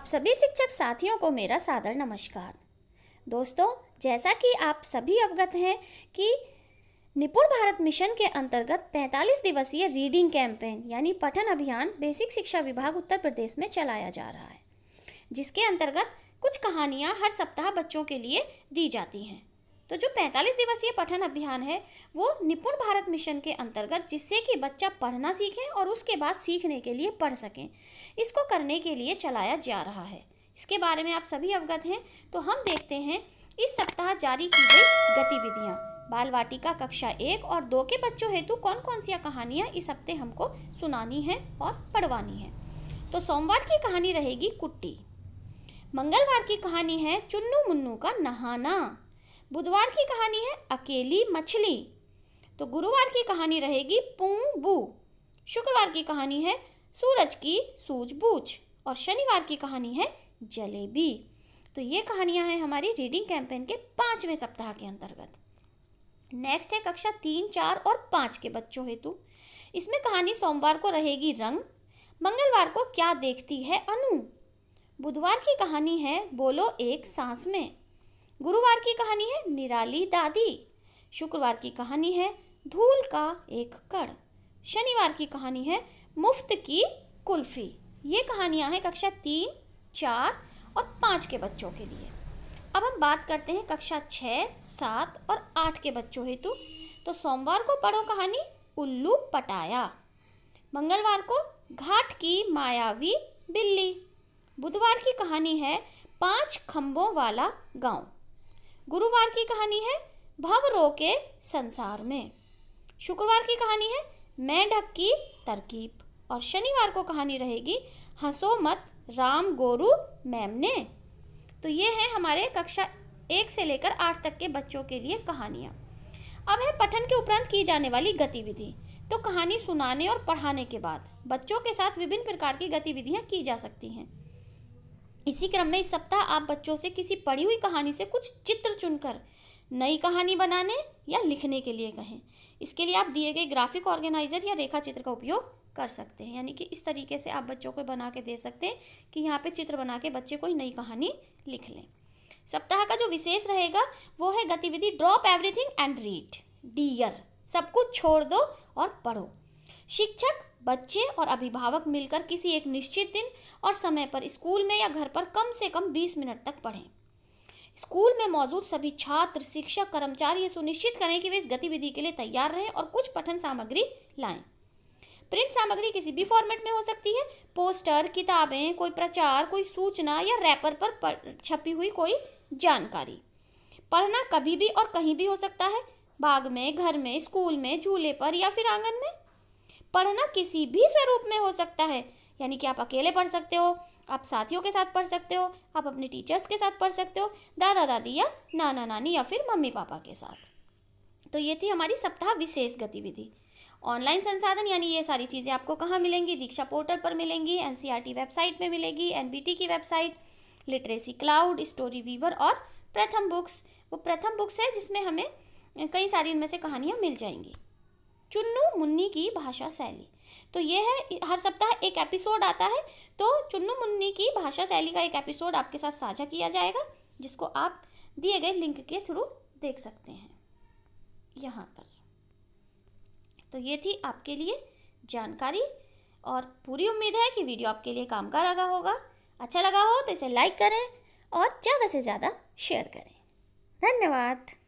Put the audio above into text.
आप सभी शिक्षक साथियों को मेरा सादर नमस्कार दोस्तों जैसा कि आप सभी अवगत हैं कि निपुण भारत मिशन के अंतर्गत 45 दिवसीय रीडिंग कैंपेन यानी पठन अभियान बेसिक शिक्षा विभाग उत्तर प्रदेश में चलाया जा रहा है जिसके अंतर्गत कुछ कहानियाँ हर सप्ताह बच्चों के लिए दी जाती हैं तो जो 45 दिवसीय पठन अभियान है वो निपुण भारत मिशन के अंतर्गत जिससे कि बच्चा पढ़ना सीखे और उसके बाद सीखने के लिए पढ़ सकें इसको करने के लिए चलाया जा रहा है इसके बारे में आप सभी अवगत हैं तो हम देखते हैं इस सप्ताह जारी की गई गतिविधियाँ बाल वाटिका कक्षा एक और दो के बच्चों हेतु कौन कौन सी कहानियाँ इस हफ्ते हमको सुनानी है और पढ़वानी है तो सोमवार की कहानी रहेगी कुट्टी मंगलवार की कहानी है चुन्नू मुन्नू का नहाना बुधवार की कहानी है अकेली मछली तो गुरुवार की कहानी रहेगी पूं बू शुक्रवार की कहानी है सूरज की सूझबूझ और शनिवार की कहानी है जलेबी तो ये कहानियाँ हैं हमारी रीडिंग कैंपेन के पाँचवें सप्ताह के अंतर्गत नेक्स्ट है कक्षा तीन चार और पाँच के बच्चों हेतु इसमें कहानी सोमवार को रहेगी रंग मंगलवार को क्या देखती है अनु बुधवार की कहानी है बोलो एक सांस में गुरुवार की कहानी है निराली दादी शुक्रवार की कहानी है धूल का एक कड़ शनिवार की कहानी है मुफ्त की कुल्फी ये कहानियाँ हैं कक्षा तीन चार और पाँच के बच्चों के लिए अब हम बात करते हैं कक्षा छः सात और आठ के बच्चों हेतु तो सोमवार को पढ़ो कहानी उल्लू पटाया मंगलवार को घाट की मायावी बिल्ली बुधवार की कहानी है पांच खंभों वाला गांव गुरुवार की कहानी है भवरो के संसार में शुक्रवार की कहानी है मैं ढक की तरकीब और शनिवार को कहानी रहेगी हंसो मत राम गोरू मैम ने तो ये है हमारे कक्षा एक से लेकर आठ तक के बच्चों के लिए कहानियाँ अब है पठन के उपरांत की जाने वाली गतिविधि तो कहानी सुनाने और पढ़ाने के बाद बच्चों के साथ विभिन्न प्रकार की गतिविधियाँ की जा सकती हैं इसी क्रम में इस सप्ताह आप बच्चों से किसी पढ़ी हुई कहानी से कुछ चित्र चुनकर नई कहानी बनाने या लिखने के लिए कहें इसके लिए आप दिए गए ग्राफिक ऑर्गेनाइजर या रेखा चित्र का उपयोग कर सकते हैं यानी कि इस तरीके से आप बच्चों को बना के दे सकते हैं कि यहाँ पे चित्र बना के बच्चे कोई नई कहानी लिख लें सप्ताह का जो विशेष रहेगा वो है गतिविधि drop everything and read dear सब कुछ छोड़ दो और पढ़ो शिक्षक बच्चे और अभिभावक मिलकर किसी एक निश्चित दिन और समय पर स्कूल में या घर पर कम से कम 20 मिनट तक पढ़ें स्कूल में मौजूद सभी छात्र शिक्षक कर्मचारी ये सुनिश्चित करें कि वे इस गतिविधि के लिए तैयार रहें और कुछ पठन सामग्री लाएं प्रिंट सामग्री किसी भी फॉर्मेट में हो सकती है पोस्टर किताबें कोई प्रचार कोई सूचना या रैपर पर छपी हुई कोई जानकारी पढ़ना कभी भी और कहीं भी हो सकता है बाग में घर में स्कूल में झूले पर या फिर आंगन में पढ़ना किसी भी स्वरूप में हो सकता है यानी कि आप अकेले पढ़ सकते हो आप साथियों के साथ पढ़ सकते हो आप अपने टीचर्स के साथ पढ़ सकते हो दादा दादी या नाना नानी या फिर मम्मी पापा के साथ तो ये थी हमारी सप्ताह विशेष गतिविधि ऑनलाइन संसाधन यानी ये सारी चीज़ें आपको कहाँ मिलेंगी दीक्षा पोर्टल पर मिलेंगी एन e वेबसाइट में मिलेगी एन की website literacy cloud story weaver और प्रथम बुक्स वो प्रथम बुक्स है जिसमें हमें कई सारी इनमें से कहानियाँ मिल जाएंगी चुन्नू मुन्नी की भाषा शैली तो ये है हर सप्ताह एक एपिसोड आता है तो चुन्नू मुन्नी की भाषा शैली का एक एपिसोड आपके साथ साझा किया जाएगा जिसको आप दिए गए लिंक के थ्रू देख सकते हैं यहाँ पर तो ये थी आपके लिए जानकारी और पूरी उम्मीद है कि वीडियो आपके लिए काम का लगा होगा अच्छा लगा हो तो इसे लाइक करें और ज़्यादा से ज़्यादा शेयर करें धन्यवाद